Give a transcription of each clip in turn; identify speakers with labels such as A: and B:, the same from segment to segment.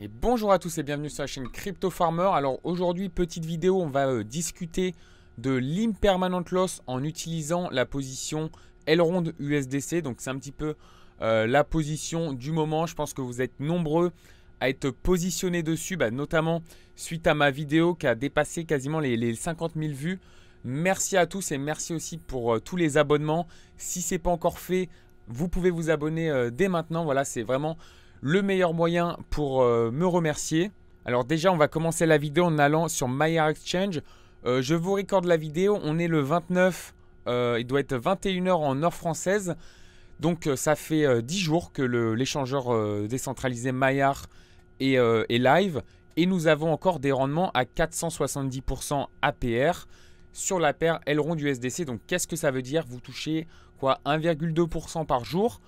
A: Et bonjour à tous et bienvenue sur la chaîne Crypto Farmer. Alors aujourd'hui, petite vidéo, on va euh, discuter de l'impermanent loss en utilisant la position Elrond USDC. Donc c'est un petit peu euh, la position du moment. Je pense que vous êtes nombreux à être positionnés dessus, bah, notamment suite à ma vidéo qui a dépassé quasiment les, 50 000 vues. Merci à tous et merci aussi pour euh, tous les abonnements. Si ce n'est pas encore fait, vous pouvez vous abonner dès maintenant. Voilà, c'est vraiment le meilleur moyen pour euh, me remercier. Alors déjà, on va commencer la vidéo en allant sur maillard Exchange. Euh, je vous recorde la vidéo, on est le 29, euh, il doit être 21h en heure française. Donc ça fait 10 jours que l'échangeur décentralisé Maillard est, live. Et nous avons encore des rendements à 470% APR sur la paire du SDC. Donc qu'est-ce que ça veut dire Vous touchez quoi 1,2% par jour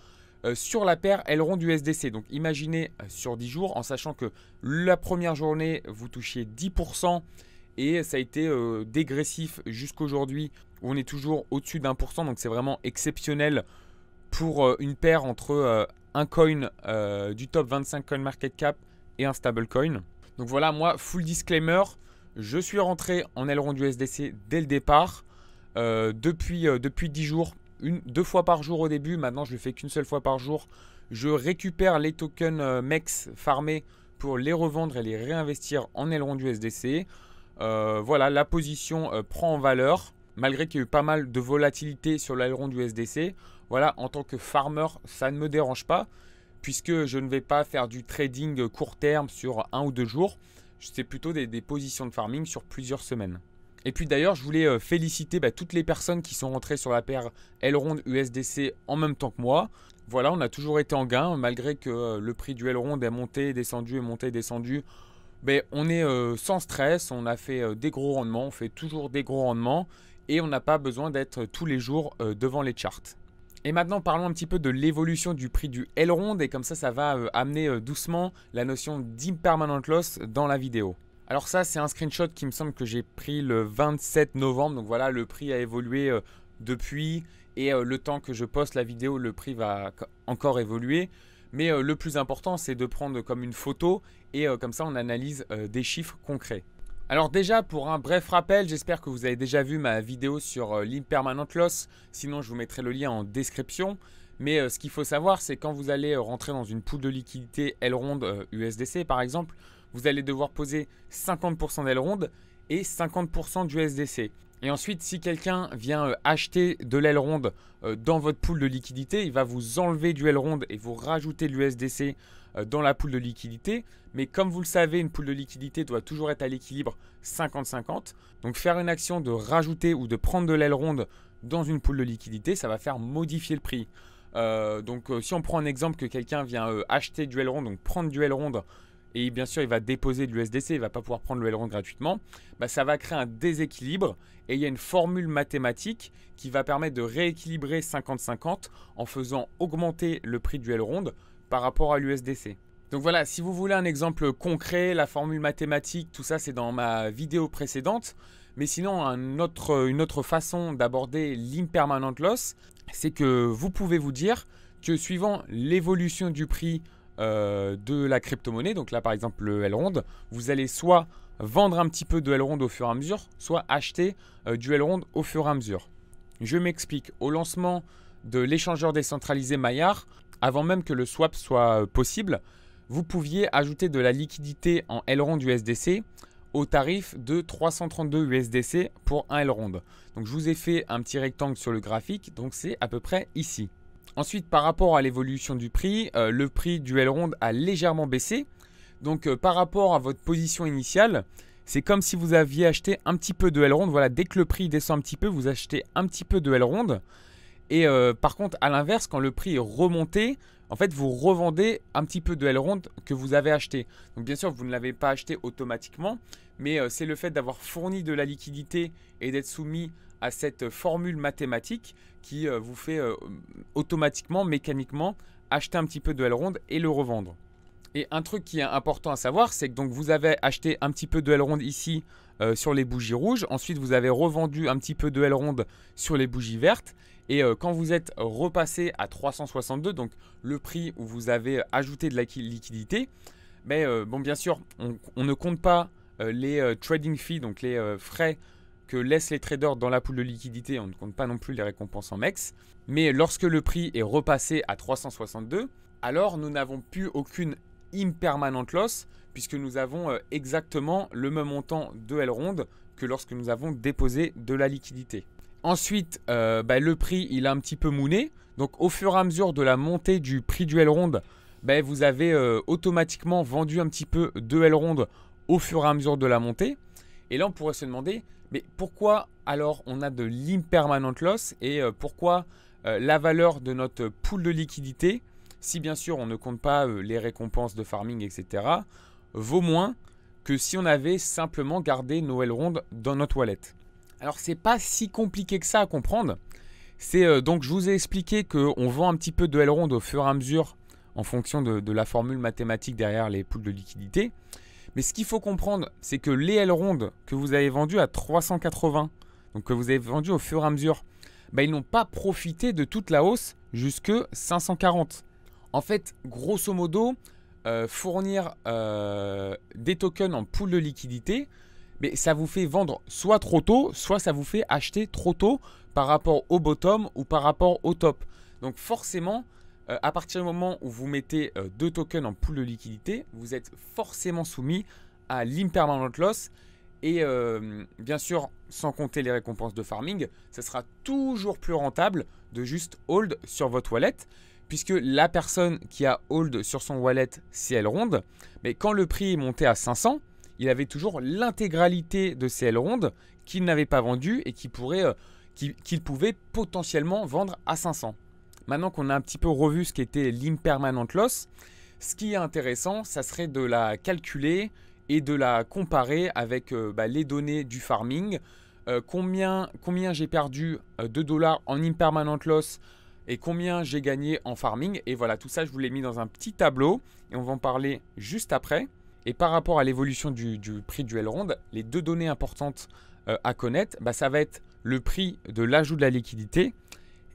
A: euh, sur la paire aileron du SDC. Donc imaginez euh, sur 10 jours, en sachant que la première journée, vous touchiez 10% et ça a été euh, dégressif jusqu'aujourd'hui où on est toujours au-dessus d'un pour donc c'est vraiment exceptionnel pour une paire entre un coin du top 25 coin market cap et un stable coin. Donc voilà, moi full disclaimer, je suis rentré en aileron du SDC dès le départ. depuis, depuis 10 jours, deux fois par jour au début. Maintenant, je le fais qu'une seule fois par jour. Je récupère les tokens euh, MEX farmés pour les revendre et les réinvestir en aileron du SDC. Euh, voilà, la position euh, prend en valeur, malgré qu'il y ait eu pas mal de volatilité sur l'aileron du SDC. Voilà, en tant que farmer, ça ne me dérange pas, puisque je ne vais pas faire du trading court terme sur un ou deux jours. C'est plutôt des positions de farming sur plusieurs semaines. Et puis d'ailleurs, je voulais euh, féliciter bah, toutes les personnes qui sont rentrées sur la paire Elrond USDC en même temps que moi. Voilà, on a toujours été en gain, malgré que euh, le prix du Elrond est monté, descendu, et monté, descendu. Mais on est euh, sans stress, on a fait des gros rendements, on fait toujours des gros rendements et on n'a pas besoin d'être tous les jours devant les charts. Et maintenant parlons un petit peu de l'évolution du prix du Elrond et comme ça ça va amener doucement la notion d'impermanent loss dans la vidéo. Alors ça, c'est un screenshot qui me semble que j'ai pris le 27 novembre. Donc voilà, le prix a évolué euh, depuis. Et euh, le temps que je poste la vidéo, le prix va encore évoluer. Mais euh, le plus important, c'est de prendre comme une photo. Et comme ça, on analyse des chiffres concrets. Alors déjà, pour un bref rappel, j'espère que vous avez déjà vu ma vidéo sur l'impermanent loss. Sinon, je vous mettrai le lien en description. Mais ce qu'il faut savoir, c'est quand vous allez rentrer dans une poule de liquidité L ronde USDC, par exemple, vous allez devoir poser 50% d'aile et 50% du SDC. Et ensuite, si quelqu'un vient euh, acheter de l'aile ronde euh, dans votre pool de liquidité, il va vous enlever du aile ronde et vous rajouter de l'USDC euh, dans la pool de liquidité. Mais comme vous le savez, une pool de liquidité doit toujours être à l'équilibre 50-50. Donc faire une action de rajouter ou de prendre de l'aile ronde dans une pool de liquidité, ça va faire modifier le prix. donc si on prend un exemple que quelqu'un vient acheter du L donc prendre du L ronde et bien sûr il va déposer de l'USDC, il ne va pas pouvoir prendre le L-Ronde gratuitement, bah, ça va créer un déséquilibre et il y a une formule mathématique qui va permettre de rééquilibrer 50-50 en faisant augmenter le prix du L-Ronde par rapport à l'USDC. Donc voilà, si vous voulez un exemple concret, la formule mathématique, tout ça c'est dans ma vidéo précédente. Mais sinon, autre, une autre façon d'aborder l'impermanent loss, c'est que vous pouvez vous dire que suivant l'évolution du prix euh, de la crypto-monnaie, donc là par exemple le Elrond, vous allez soit vendre un petit peu de Elrond au fur et à mesure, soit acheter du euh, du Elrond au fur et à mesure. Je m'explique, au lancement de l'échangeur décentralisé Maillard, avant même que le swap soit euh, possible, vous pouviez ajouter de la liquidité en Elrond USDC au tarif de 332 USDC pour un Elrond. Donc je vous ai fait un petit rectangle sur le graphique, donc c'est à peu près ici. Ensuite, par rapport à l'évolution du prix, euh, le prix du L Ronde a légèrement baissé. Donc euh, par rapport à votre position initiale, c'est comme si vous aviez acheté un petit peu de Ronde. Voilà, dès que le prix descend un petit peu, vous achetez un petit peu de L Ronde. Et euh, par contre, à l'inverse, quand le prix est remonté, en fait, vous revendez un petit peu de L Ronde que vous avez acheté. Donc bien sûr, vous ne l'avez pas acheté automatiquement, mais c'est le fait d'avoir fourni de la liquidité et d'être soumis à cette formule mathématique qui euh, vous fait euh, automatiquement, mécaniquement, acheter un petit peu de Elrond et le revendre. Et un truc qui est important à savoir, c'est que donc vous avez acheté un petit peu de Elrond ici euh, sur les bougies rouges. Ensuite, vous avez revendu un petit peu de Elrond sur les bougies vertes. Et quand vous êtes repassé à 362, donc le prix où vous avez ajouté de la liquidité, mais ben, bon, bien sûr, on ne compte pas les trading fees, donc les frais que laissent les traders dans la poule de liquidité, on ne compte pas non plus les récompenses en MEX. Mais lorsque le prix est repassé à 362, alors nous n'avons plus aucune impermanente loss puisque nous avons euh, exactement le même montant de L ronde que lorsque nous avons déposé de la liquidité. Ensuite, euh, bah, le prix il a un petit peu mouné. Donc au fur et à mesure de la montée du prix du L ronde, bah, vous avez euh, automatiquement vendu un petit peu de L ronde au fur et à mesure de la montée. Et là on pourrait se demander mais pourquoi alors on a de l'impermanent loss et euh, pourquoi euh, la valeur de notre pool de liquidité, si bien sûr on ne compte pas euh, les récompenses de farming, etc., vaut moins que si on avait simplement gardé Noël Ronde dans notre wallet. Alors c'est pas si compliqué que ça à comprendre. C'est donc je vous ai expliqué qu'on vend un petit peu de L ronde au fur et à mesure en fonction de, de la formule mathématique derrière les poules de liquidité. Mais ce qu'il faut comprendre, c'est que les L rondes que vous avez vendues à 380, donc que vous avez vendues au fur et à mesure, bah, ils n'ont pas profité de toute la hausse jusque 540. En fait, grosso modo, euh, fournir euh, des tokens en pool de liquidité, mais ça vous fait vendre soit trop tôt, soit ça vous fait acheter trop tôt par rapport au bottom ou par rapport au top. Donc forcément, euh, à partir du moment où vous mettez euh, deux tokens en pool de liquidité, vous êtes forcément soumis à l'impermanent loss. Et euh, bien sûr, sans compter les récompenses de farming, ce sera toujours plus rentable de juste hold sur votre wallet. Puisque la personne qui a hold sur son wallet, CL elle ronde, mais quand le prix est monté à 500, il avait toujours l'intégralité de CL Ronde qu'il n'avait pas vendu et qu'il pouvait potentiellement vendre à 500. Maintenant qu'on a un petit peu revu ce qu'était l'impermanent loss, ce qui est intéressant, ça serait de la calculer et de la comparer avec euh, bah, les données du farming. Euh, combien combien j'ai perdu euh, de dollars en impermanent loss et combien j'ai gagné en farming. Et voilà, tout ça, je vous l'ai mis dans un petit tableau et on va en parler juste après. Et par rapport à l'évolution du, prix du Ronde, les deux données importantes à connaître, bah, ça va être le prix de l'ajout de la liquidité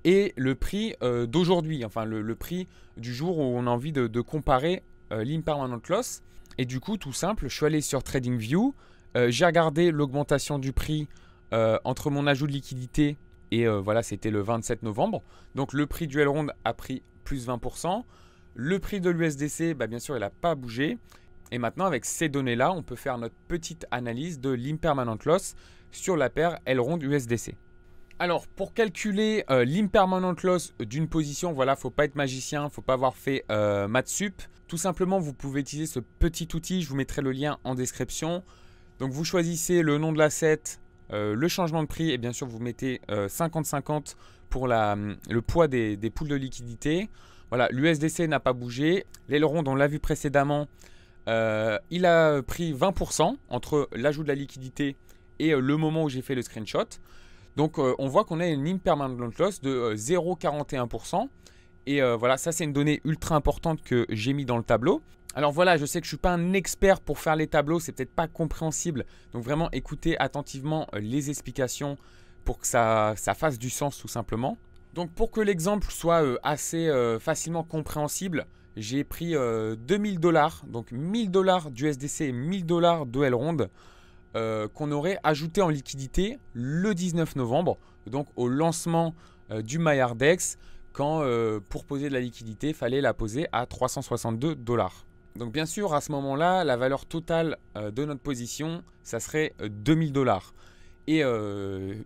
A: et le prix euh, d'aujourd'hui, enfin le, prix du jour où on a envie de, comparer euh, l'impermanent loss. Et du coup, tout simple, je suis allé sur TradingView, euh, j'ai regardé l'augmentation du prix entre mon ajout de liquidité et voilà, c'était le 27 novembre. Donc le prix du Elrond a pris plus 20%. Le prix de l'USDC, bah, bien sûr, il n'a pas bougé. Et maintenant, avec ces données-là, on peut faire notre petite analyse de l'impermanent loss sur la paire Elrond USDC. Alors, pour calculer euh, l'impermanent loss d'une position, voilà, faut pas être magicien, faut pas avoir fait euh, sup. Tout simplement, vous pouvez utiliser ce petit outil, je vous mettrai le lien en description. Donc, vous choisissez le nom de l'asset, euh, le changement de prix, et bien sûr, vous mettez 50-50 euh, pour hum, le poids des, poules de liquidité. Voilà, l'USDC n'a pas bougé. L'aileron, on l'a vu précédemment, il a pris 20% entre l'ajout de la liquidité et le moment où j'ai fait le screenshot. Donc euh, on voit qu'on a une impermanent loss de 0,41%. Euh, et euh, voilà, ça c'est une donnée ultra importante que j'ai mis dans le tableau. Alors voilà, je sais que je ne suis pas un expert pour faire les tableaux, c'est peut-être pas compréhensible. Donc vraiment écoutez attentivement les explications pour que ça, fasse du sens tout simplement. Donc pour que l'exemple soit assez facilement compréhensible, j'ai pris 2000 dollars, donc 1000 dollars d'USDC et 1000 dollars de L-Ronde. Euh, qu'on aurait ajouté en liquidité le 19 novembre, donc au lancement euh, du Mayardex, quand euh, pour poser de la liquidité, il fallait la poser à 362 dollars. Donc bien sûr, à ce moment-là, la valeur totale de notre position, ça serait 2000 dollars. Et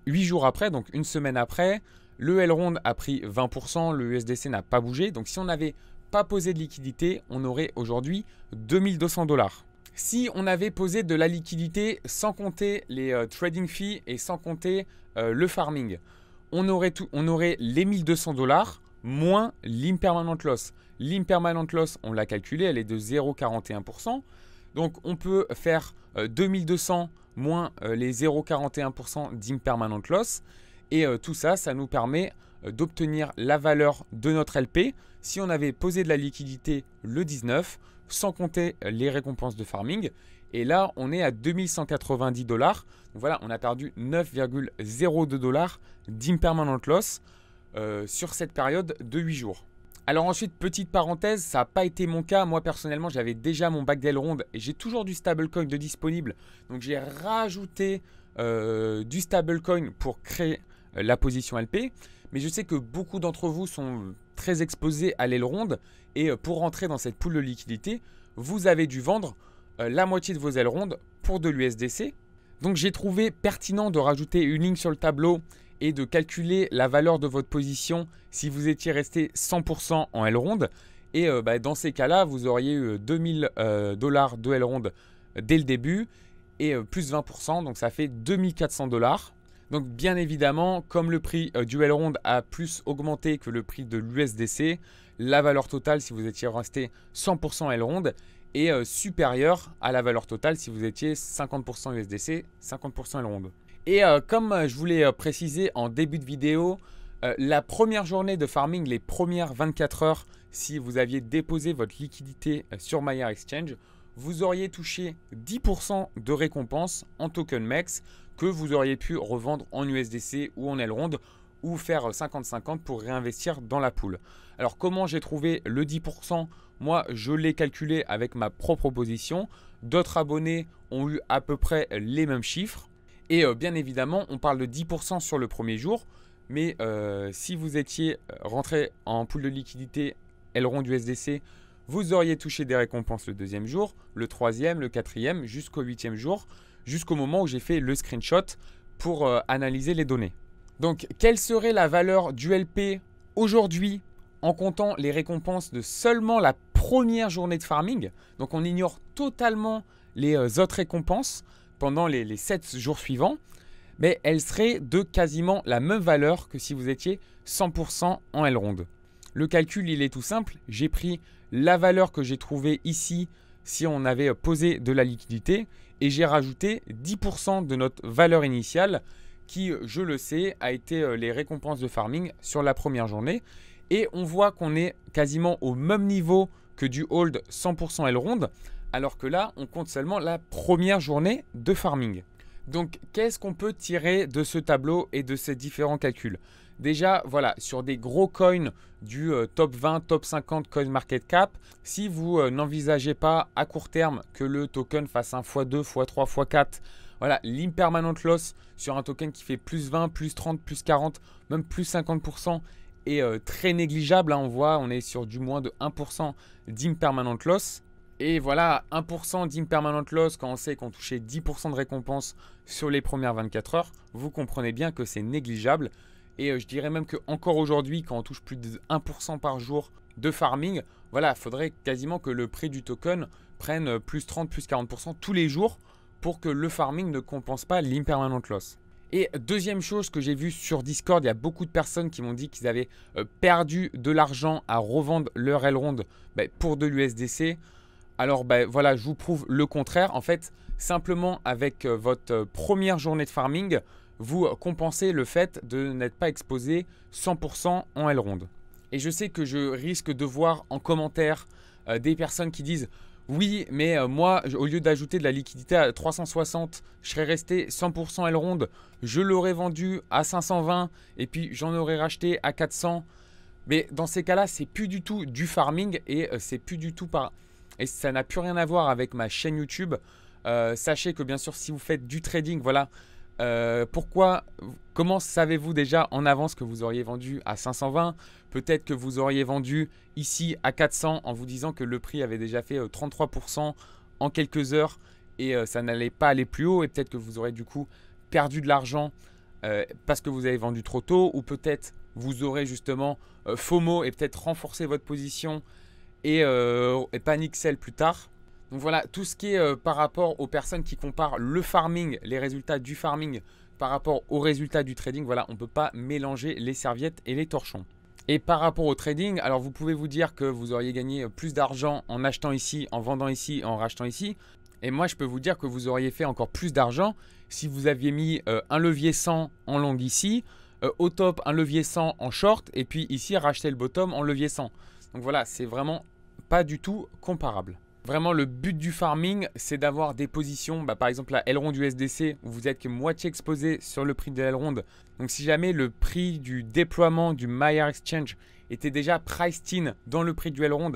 A: 8 jours après, donc une semaine après, le L Ronde a pris 20%, le USDC n'a pas bougé. Donc si on n'avait pas posé de liquidité, on aurait aujourd'hui 2200 dollars. Si on avait posé de la liquidité sans compter les euh, trading fees et sans compter euh, le farming, on aurait, on aurait les 1200 dollars moins l'impermanent loss. L'impermanent loss, on l'a calculé, elle est de 0,41%. Donc on peut faire 2200 euh, moins les 0,41% d'impermanent loss. Et tout ça, ça nous permet d'obtenir la valeur de notre LP si on avait posé de la liquidité le 19 sans compter les récompenses de farming. Et là, on est à 2190 dollars. voilà, on a perdu 9,02 dollars d'impermanent loss euh, sur cette période de 8 jours. Alors ensuite, petite parenthèse, ça n'a pas été mon cas. Moi personnellement, j'avais déjà mon d'ail ronde et j'ai toujours du stablecoin de disponible. Donc j'ai rajouté euh, du stablecoin pour créer euh, la position LP mais je sais que beaucoup d'entre vous sont très exposés à l'aile ronde, et euh, pour rentrer dans cette poule de liquidité, vous avez dû vendre euh, la moitié de vos ailes rondes pour de l'USDC. Donc j'ai trouvé pertinent de rajouter une ligne sur le tableau et de calculer la valeur de votre position si vous étiez resté 100% en aile ronde. Et euh, bah, dans ces cas-là, vous auriez eu 2000 dollars de aile ronde dès le début et plus 20%, donc ça fait 2400 dollars. Donc bien évidemment, comme le prix euh, du Elrond a plus augmenté que le prix de l'USDC, la valeur totale si vous étiez resté 100% Elrond est euh, supérieure à la valeur totale si vous étiez 50% USDC, 50% Elrond. Et euh, comme je voulais préciser en début de vidéo, la première journée de farming, les premières 24 heures, si vous aviez déposé votre liquidité sur Maya Exchange, vous auriez touché 10% de récompense en token max que vous auriez pu revendre en USDC ou en Elrond ou faire 50-50 pour réinvestir dans la poule. Alors comment j'ai trouvé le 10% Moi, je l'ai calculé avec ma propre position. D'autres abonnés ont eu à peu près les mêmes chiffres. Et euh, bien évidemment, on parle de 10% sur le premier jour. Mais euh, si vous étiez rentré en poule de liquidité Elrond USDC vous auriez touché des récompenses le deuxième jour, le troisième, le quatrième, jusqu'au huitième jour, jusqu'au moment où j'ai fait le screenshot pour euh, analyser les données. Donc, quelle serait la valeur du LP aujourd'hui en comptant les récompenses de seulement la première journée de farming Donc, on ignore totalement les euh, autres récompenses pendant les, 7 jours suivants, mais elle serait de quasiment la même valeur que si vous étiez 100% en L ronde. Le calcul, il est tout simple. J'ai pris la valeur que j'ai trouvée ici si on avait posé de la liquidité et j'ai rajouté 10% de notre valeur initiale qui, je le sais, a été euh, les récompenses de farming sur la première journée. Et on voit qu'on est quasiment au même niveau que du hold 100% L ronde, alors que là, on compte seulement la première journée de farming. Donc, qu'est-ce qu'on peut tirer de ce tableau et de ces différents calculs Déjà, voilà, sur des gros coins du euh, top 20, top 50 coin market cap, si vous euh, n'envisagez pas à court terme que le token fasse un x2, x3, x4, voilà, l'impermanent loss sur un token qui fait plus 20, plus 30, plus 40, même plus 50% est euh, très négligeable. Hein, on voit, on est sur du moins de 1% d'impermanent loss. Et voilà, 1% d'impermanent loss quand on sait qu'on touchait 10% de récompense sur les premières 24 heures, vous comprenez bien que c'est négligeable. Et euh, je dirais même qu'encore aujourd'hui, quand on touche plus de 1% par jour de farming, voilà, faudrait quasiment que le prix du token prenne plus 30, plus 40% tous les jours pour que le farming ne compense pas l'impermanent loss. Et deuxième chose que j'ai vue sur Discord, il y a beaucoup de personnes qui m'ont dit qu'ils avaient euh, perdu de l'argent à revendre leur Elrond bah, pour de l'USDC. Alors bah, voilà, je vous prouve le contraire. En fait, simplement avec euh, votre première journée de farming, vous compensez le fait de n'être pas exposé 100% en L ronde. Et je sais que je risque de voir en commentaire euh, des personnes qui disent oui, mais euh, moi, au lieu d'ajouter de la liquidité à 360, je serais resté 100% L ronde, je l'aurais vendu à 520 et puis j'en aurais racheté à 400. Mais dans ces cas-là, c'est plus du tout du farming et euh, c'est plus du tout par et ça n'a plus rien à voir avec ma chaîne YouTube. sachez que bien sûr, si vous faites du trading, voilà, euh, pourquoi Comment savez-vous déjà en avance que vous auriez vendu à 520 Peut-être que vous auriez vendu ici à 400 en vous disant que le prix avait déjà fait 33% euh, en quelques heures et euh, ça n'allait pas aller plus haut et peut-être que vous aurez du coup perdu de l'argent parce que vous avez vendu trop tôt ou peut-être vous aurez justement FOMO et peut-être renforcé votre position et, panique plus tard. Donc voilà, tout ce qui est euh, par rapport aux personnes qui comparent le farming, les résultats du farming par rapport aux résultats du trading, voilà, on ne peut pas mélanger les serviettes et les torchons. Et par rapport au trading, alors vous pouvez vous dire que vous auriez gagné plus d'argent en achetant ici, en vendant ici, en rachetant ici. Et moi, je peux vous dire que vous auriez fait encore plus d'argent si vous aviez mis euh, un levier 100 en long ici, euh, au top un levier 100 en short, et puis ici racheter le bottom en levier 100. Donc voilà, c'est vraiment pas du tout comparable. Vraiment, le but du farming, c'est d'avoir des positions, bah, par exemple la du USDC, où vous êtes que moitié exposé sur le prix de l'Elrond. Donc si jamais le prix du déploiement du Myer Exchange était déjà priced in dans le prix du Elrond,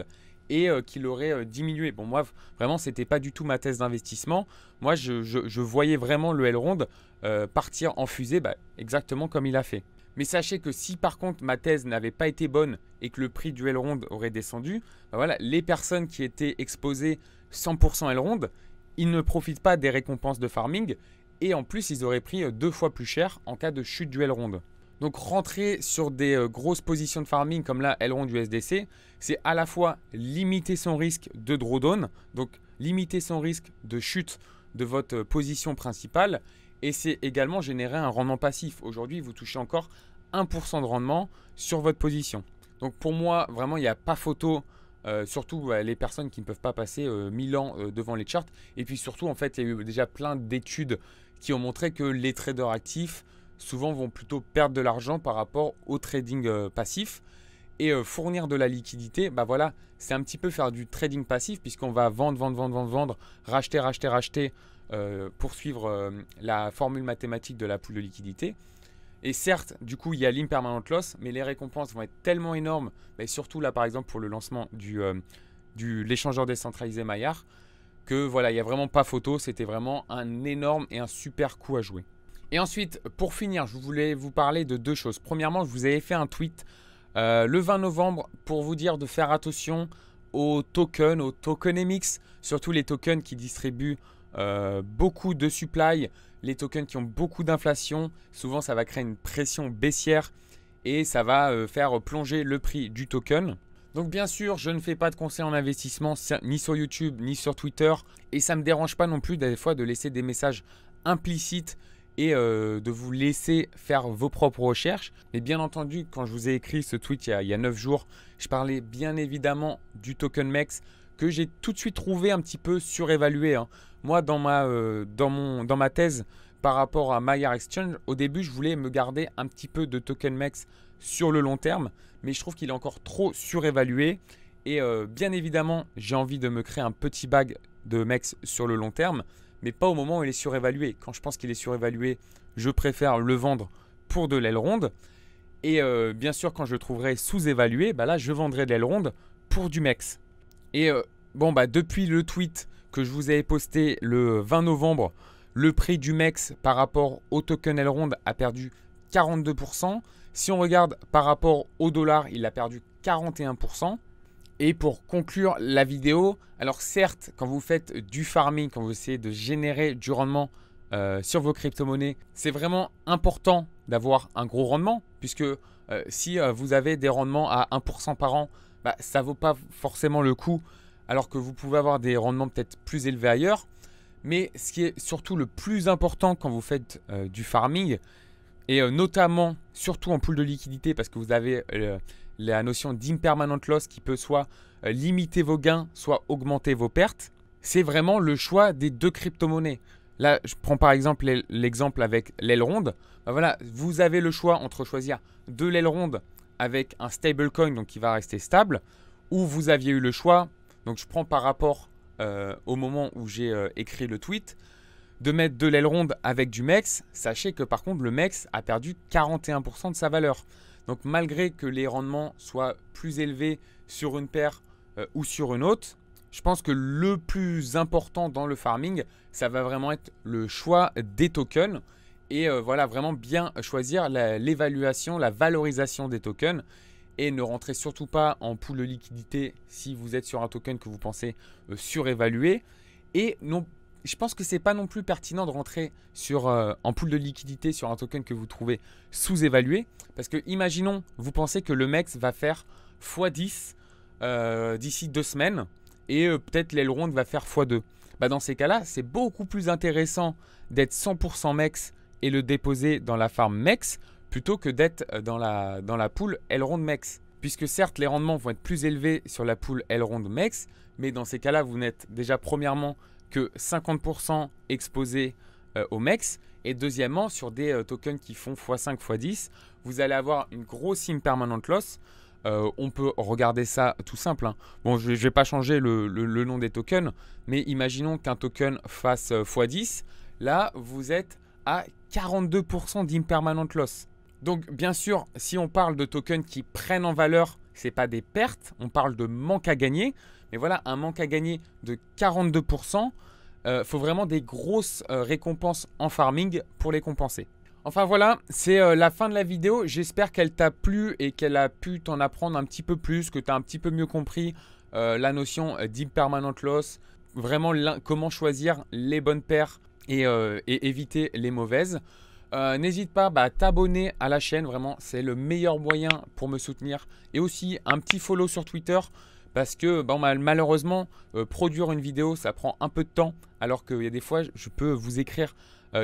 A: et euh, qu'il aurait euh, diminué. Bon, moi, vraiment, c'était pas du tout ma thèse d'investissement. Moi, je, voyais vraiment le L euh, partir en fusée, bah, exactement comme il a fait. Mais sachez que si par contre ma thèse n'avait pas été bonne et que le prix du L-Ronde aurait descendu, bah voilà, les personnes qui étaient exposées 100% L-Ronde, ils ne profitent pas des récompenses de farming et en plus ils auraient pris euh, deux fois plus cher en cas de chute du L-Ronde. Donc rentrer sur des euh, grosses positions de farming comme la L-Ronde USDC, c'est à la fois limiter son risque de drawdown, donc limiter son risque de chute de votre euh, position principale et c'est également générer un rendement passif. Aujourd'hui, vous touchez encore 1% de rendement sur votre position. Donc pour moi, vraiment, il n'y a pas photo. Euh, surtout bah, les personnes qui ne peuvent pas passer 1000 euh, ans euh, devant les charts. Et puis surtout, en fait, il y a eu déjà plein d'études qui ont montré que les traders actifs, souvent, vont plutôt perdre de l'argent par rapport au trading passif. Et fournir de la liquidité, bah voilà, c'est un petit peu faire du trading passif, puisqu'on va vendre, vendre, vendre, vendre, vendre, racheter, racheter, racheter euh, poursuivre euh, la formule mathématique de la poule de liquidité. Et certes, du coup, il y a l'impermanent loss, mais les récompenses vont être tellement énormes, mais surtout là, par exemple, pour le lancement du, euh, du l'échangeur décentralisé Maillard, que voilà, il n'y a vraiment pas photo, c'était vraiment un énorme et un super coup à jouer. Et ensuite, pour finir, je voulais vous parler de deux choses. Premièrement, je vous avais fait un tweet le 20 novembre pour vous dire de faire attention aux tokens, aux tokenomics, surtout les tokens qui distribuent euh, beaucoup de supply, les tokens qui ont beaucoup d'inflation, souvent ça va créer une pression baissière et ça va euh, faire plonger le prix du token. Donc bien sûr, je ne fais pas de conseils en investissement ni sur YouTube ni sur Twitter et ça me dérange pas non plus des fois de laisser des messages implicites et euh, de vous laisser faire vos propres recherches. Mais bien entendu, quand je vous ai écrit ce tweet il y a, il y a 9 jours, je parlais bien évidemment du token MEX, que j'ai tout de suite trouvé un petit peu surévalué. Hein. Moi, dans ma, euh, dans, mon, dans ma thèse par rapport à Maya Exchange, au début, je voulais me garder un petit peu de token MEX sur le long terme, mais je trouve qu'il est encore trop surévalué. Et euh, bien évidemment, j'ai envie de me créer un petit bag de MEX sur le long terme, mais pas au moment où il est surévalué. Quand je pense qu'il est surévalué, je préfère le vendre pour de l'aile ronde. Et euh, bien sûr, quand je le trouverai sous-évalué, bah là, je vendrai de l'aile ronde pour du MEX. Et euh, bon, bah, depuis le tweet que je vous avais posté le 20 novembre, le prix du MEX par rapport au token Elrond a perdu 42%. Si on regarde par rapport au dollar, il a perdu 41%. Et pour conclure la vidéo, alors certes, quand vous faites du farming, quand vous essayez de générer du rendement euh, sur vos crypto-monnaies, c'est vraiment important d'avoir un gros rendement, puisque euh, si vous avez des rendements à 1% par an, bah, ça vaut pas forcément le coup, alors que vous pouvez avoir des rendements peut-être plus élevés ailleurs. Mais ce qui est surtout le plus important quand vous faites euh, du farming, et euh, notamment surtout en pool de liquidité, parce que vous avez euh, la notion d'impermanent loss qui peut soit limiter vos gains, soit augmenter vos pertes, c'est vraiment le choix des deux crypto-monnaies. Là, je prends par exemple l'exemple avec l'aile ronde. Bah voilà, vous avez le choix entre choisir de l'aile ronde avec un stablecoin donc qui va rester stable, ou vous aviez eu le choix, donc je prends par rapport euh, au moment où j'ai euh, écrit le tweet, de mettre de l'aile ronde avec du MEX, sachez que par contre le MEX a perdu 41% de sa valeur. Donc malgré que les rendements soient plus élevés sur une paire euh, ou sur une autre, je pense que le plus important dans le farming, ça va vraiment être le choix des tokens et euh, voilà vraiment bien choisir l'évaluation, la, valorisation des tokens et ne rentrez surtout pas en pool de liquidité si vous êtes sur un token que vous pensez surévaluer. Euh, surévalué et non je pense que ce n'est pas non plus pertinent de rentrer sur euh, en pool de liquidité sur un token que vous trouvez sous-évalué parce que imaginons vous pensez que le MEX va faire x10 d'ici deux semaines et peut-être l'aileron va faire x2. Bah, dans ces cas-là, c'est beaucoup plus intéressant d'être 100% MEX et le déposer dans la farm MEX plutôt que d'être euh, dans la, dans la poule Elrond MEX. Puisque certes, les rendements vont être plus élevés sur la poule Elrond MEX, mais dans ces cas-là, vous n'êtes déjà premièrement que 50% exposé euh, au MEX. Et deuxièmement, sur des euh, tokens qui font x5, x10, vous allez avoir une grosse permanente loss. on peut regarder ça tout simple. Hein. Bon, je vais pas changer le, nom des tokens, mais imaginons qu'un token fasse x10. Là, vous êtes à 42% d'impermanent loss. Donc bien sûr, si on parle de tokens qui prennent en valeur, ce n'est pas des pertes, on parle de manque à gagner. Mais voilà, un manque à gagner de 42%, il euh, faut vraiment des grosses euh, récompenses en farming pour les compenser. Enfin voilà, c'est euh, la fin de la vidéo. J'espère qu'elle t'a plu et qu'elle a pu t'en apprendre un petit peu plus, que tu as un petit peu mieux compris la notion d'impermanent loss, vraiment comment choisir les bonnes paires euh, et, éviter les mauvaises. Euh, n'hésite pas à bah, t'abonner à la chaîne, vraiment c'est le meilleur moyen pour me soutenir. Et aussi un petit follow sur Twitter parce que malheureusement euh, produire une vidéo ça prend un peu de temps alors qu'il y a des fois je peux vous écrire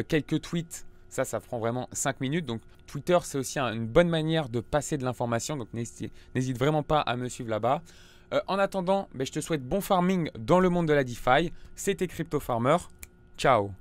A: quelques tweets ça, ça prend vraiment 5 minutes. Donc Twitter, c'est aussi une bonne manière de passer de l'information. Donc n'hésite vraiment pas à me suivre là-bas. en attendant, bah, je te souhaite bon farming dans le monde de la DeFi. C'était Crypto Farmer. Ciao